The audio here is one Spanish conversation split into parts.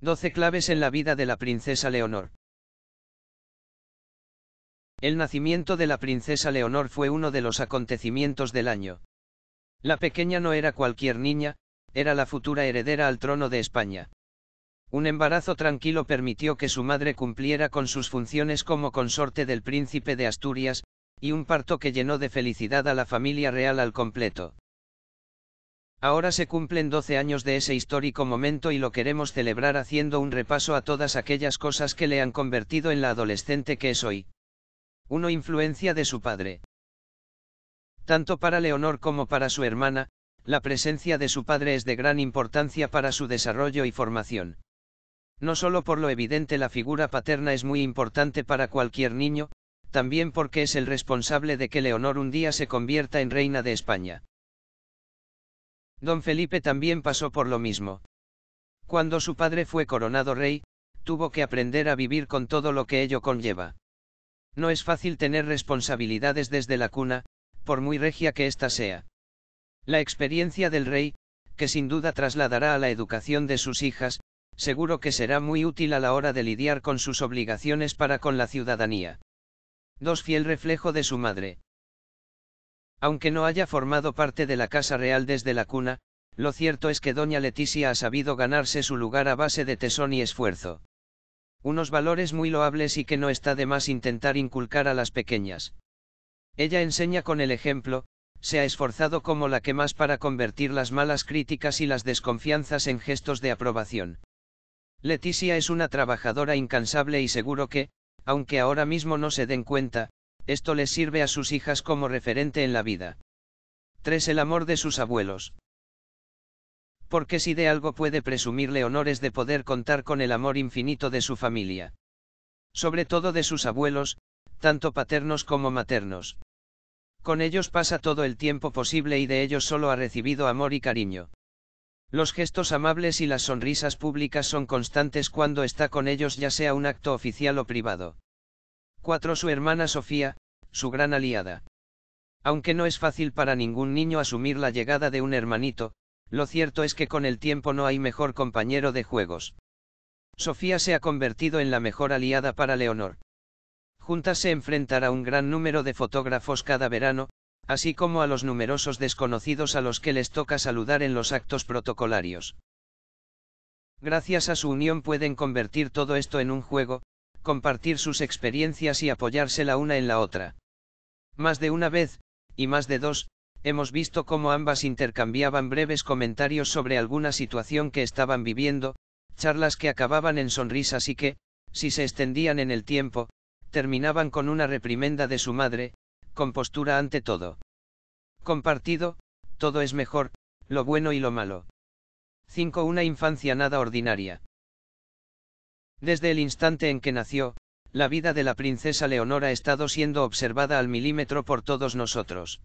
12 claves en la vida de la princesa Leonor. El nacimiento de la princesa Leonor fue uno de los acontecimientos del año. La pequeña no era cualquier niña, era la futura heredera al trono de España. Un embarazo tranquilo permitió que su madre cumpliera con sus funciones como consorte del príncipe de Asturias, y un parto que llenó de felicidad a la familia real al completo. Ahora se cumplen 12 años de ese histórico momento y lo queremos celebrar haciendo un repaso a todas aquellas cosas que le han convertido en la adolescente que es hoy. 1. Influencia de su padre. Tanto para Leonor como para su hermana, la presencia de su padre es de gran importancia para su desarrollo y formación. No solo por lo evidente la figura paterna es muy importante para cualquier niño, también porque es el responsable de que Leonor un día se convierta en reina de España. Don Felipe también pasó por lo mismo. Cuando su padre fue coronado rey, tuvo que aprender a vivir con todo lo que ello conlleva. No es fácil tener responsabilidades desde la cuna, por muy regia que ésta sea. La experiencia del rey, que sin duda trasladará a la educación de sus hijas, seguro que será muy útil a la hora de lidiar con sus obligaciones para con la ciudadanía. Dos fiel reflejo de su madre. Aunque no haya formado parte de la Casa Real desde la cuna, lo cierto es que doña Leticia ha sabido ganarse su lugar a base de tesón y esfuerzo. Unos valores muy loables y que no está de más intentar inculcar a las pequeñas. Ella enseña con el ejemplo, se ha esforzado como la que más para convertir las malas críticas y las desconfianzas en gestos de aprobación. Leticia es una trabajadora incansable y seguro que, aunque ahora mismo no se den cuenta, esto les sirve a sus hijas como referente en la vida. 3. El amor de sus abuelos. Porque si de algo puede presumirle honores de poder contar con el amor infinito de su familia. Sobre todo de sus abuelos, tanto paternos como maternos. Con ellos pasa todo el tiempo posible y de ellos solo ha recibido amor y cariño. Los gestos amables y las sonrisas públicas son constantes cuando está con ellos ya sea un acto oficial o privado. 4. Su hermana Sofía, su gran aliada. Aunque no es fácil para ningún niño asumir la llegada de un hermanito, lo cierto es que con el tiempo no hay mejor compañero de juegos. Sofía se ha convertido en la mejor aliada para Leonor. Juntas se enfrentará un gran número de fotógrafos cada verano, así como a los numerosos desconocidos a los que les toca saludar en los actos protocolarios. Gracias a su unión pueden convertir todo esto en un juego, compartir sus experiencias y apoyarse la una en la otra. Más de una vez, y más de dos, hemos visto cómo ambas intercambiaban breves comentarios sobre alguna situación que estaban viviendo, charlas que acababan en sonrisas y que, si se extendían en el tiempo, terminaban con una reprimenda de su madre, compostura ante todo. Compartido, todo es mejor, lo bueno y lo malo. 5. Una infancia nada ordinaria. Desde el instante en que nació, la vida de la princesa Leonora ha estado siendo observada al milímetro por todos nosotros.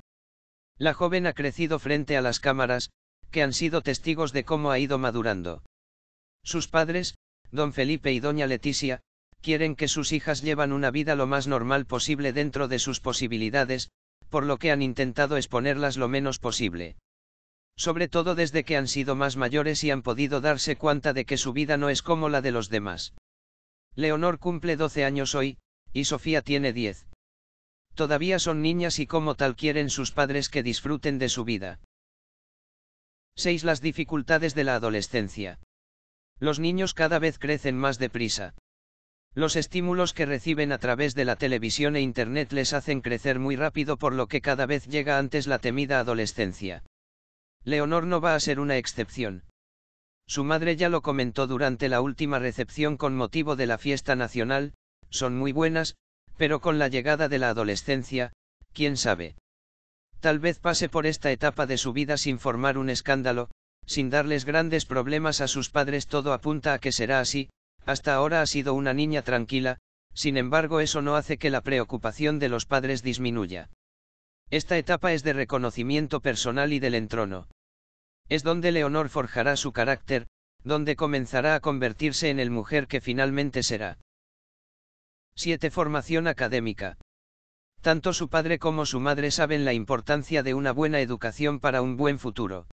La joven ha crecido frente a las cámaras, que han sido testigos de cómo ha ido madurando. Sus padres, don Felipe y doña Leticia, quieren que sus hijas llevan una vida lo más normal posible dentro de sus posibilidades, por lo que han intentado exponerlas lo menos posible. Sobre todo desde que han sido más mayores y han podido darse cuenta de que su vida no es como la de los demás. Leonor cumple 12 años hoy, y Sofía tiene 10. Todavía son niñas y como tal quieren sus padres que disfruten de su vida. 6. Las dificultades de la adolescencia. Los niños cada vez crecen más deprisa. Los estímulos que reciben a través de la televisión e Internet les hacen crecer muy rápido por lo que cada vez llega antes la temida adolescencia. Leonor no va a ser una excepción. Su madre ya lo comentó durante la última recepción con motivo de la fiesta nacional, son muy buenas, pero con la llegada de la adolescencia, quién sabe. Tal vez pase por esta etapa de su vida sin formar un escándalo, sin darles grandes problemas a sus padres todo apunta a que será así, hasta ahora ha sido una niña tranquila, sin embargo eso no hace que la preocupación de los padres disminuya. Esta etapa es de reconocimiento personal y del entrono. Es donde Leonor forjará su carácter, donde comenzará a convertirse en el mujer que finalmente será. 7. Formación académica. Tanto su padre como su madre saben la importancia de una buena educación para un buen futuro.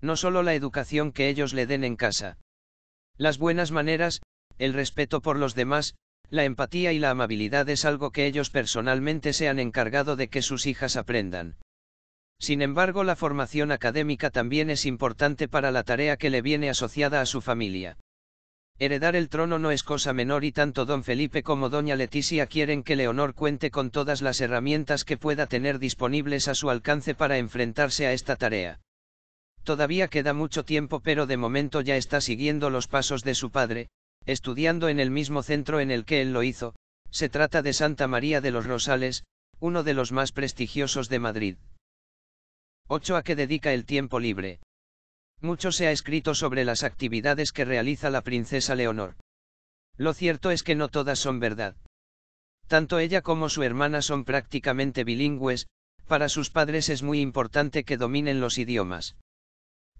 No solo la educación que ellos le den en casa. Las buenas maneras, el respeto por los demás, la empatía y la amabilidad es algo que ellos personalmente se han encargado de que sus hijas aprendan. Sin embargo, la formación académica también es importante para la tarea que le viene asociada a su familia. Heredar el trono no es cosa menor y tanto don Felipe como doña Leticia quieren que Leonor cuente con todas las herramientas que pueda tener disponibles a su alcance para enfrentarse a esta tarea. Todavía queda mucho tiempo pero de momento ya está siguiendo los pasos de su padre, estudiando en el mismo centro en el que él lo hizo, se trata de Santa María de los Rosales, uno de los más prestigiosos de Madrid. 8. A que dedica el tiempo libre. Mucho se ha escrito sobre las actividades que realiza la princesa Leonor. Lo cierto es que no todas son verdad. Tanto ella como su hermana son prácticamente bilingües, para sus padres es muy importante que dominen los idiomas.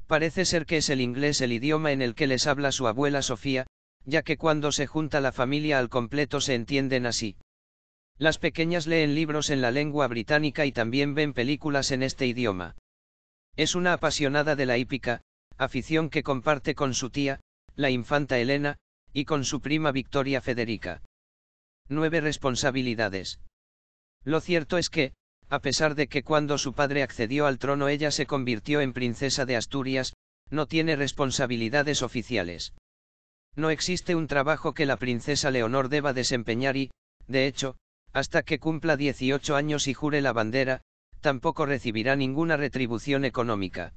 Parece ser que es el inglés el idioma en el que les habla su abuela Sofía, ya que cuando se junta la familia al completo se entienden así. Las pequeñas leen libros en la lengua británica y también ven películas en este idioma. Es una apasionada de la hípica, afición que comparte con su tía, la infanta Elena, y con su prima Victoria Federica. 9. Responsabilidades. Lo cierto es que, a pesar de que cuando su padre accedió al trono ella se convirtió en princesa de Asturias, no tiene responsabilidades oficiales. No existe un trabajo que la princesa Leonor deba desempeñar y, de hecho, hasta que cumpla 18 años y jure la bandera, tampoco recibirá ninguna retribución económica.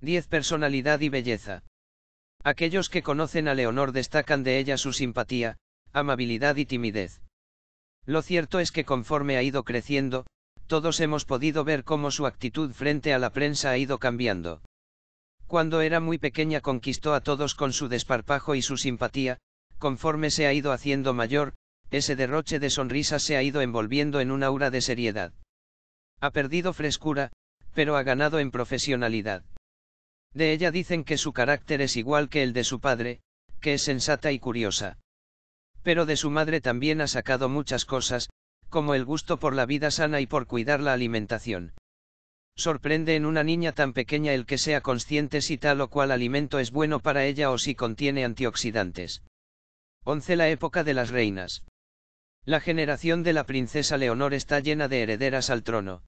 10. Personalidad y belleza. Aquellos que conocen a Leonor destacan de ella su simpatía, amabilidad y timidez. Lo cierto es que conforme ha ido creciendo, todos hemos podido ver cómo su actitud frente a la prensa ha ido cambiando. Cuando era muy pequeña conquistó a todos con su desparpajo y su simpatía, conforme se ha ido haciendo mayor, ese derroche de sonrisas se ha ido envolviendo en un aura de seriedad. Ha perdido frescura, pero ha ganado en profesionalidad. De ella dicen que su carácter es igual que el de su padre, que es sensata y curiosa. Pero de su madre también ha sacado muchas cosas, como el gusto por la vida sana y por cuidar la alimentación. Sorprende en una niña tan pequeña el que sea consciente si tal o cual alimento es bueno para ella o si contiene antioxidantes. 11. La época de las reinas. La generación de la princesa Leonor está llena de herederas al trono.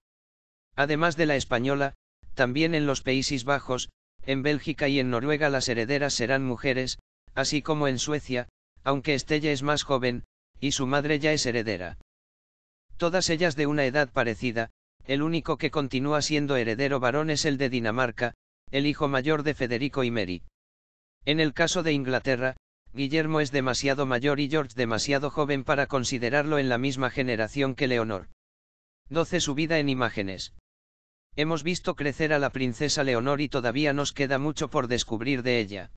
Además de la española, también en los Países Bajos, en Bélgica y en Noruega las herederas serán mujeres, así como en Suecia, aunque Estella es más joven, y su madre ya es heredera. Todas ellas de una edad parecida, el único que continúa siendo heredero varón es el de Dinamarca, el hijo mayor de Federico y Mary. En el caso de Inglaterra, Guillermo es demasiado mayor y George demasiado joven para considerarlo en la misma generación que Leonor. 12. Su vida en imágenes. Hemos visto crecer a la princesa Leonor y todavía nos queda mucho por descubrir de ella.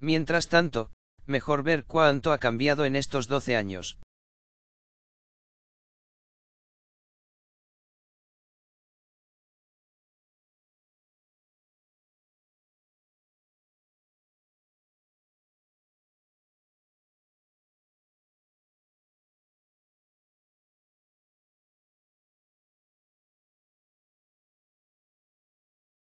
Mientras tanto, mejor ver cuánto ha cambiado en estos 12 años.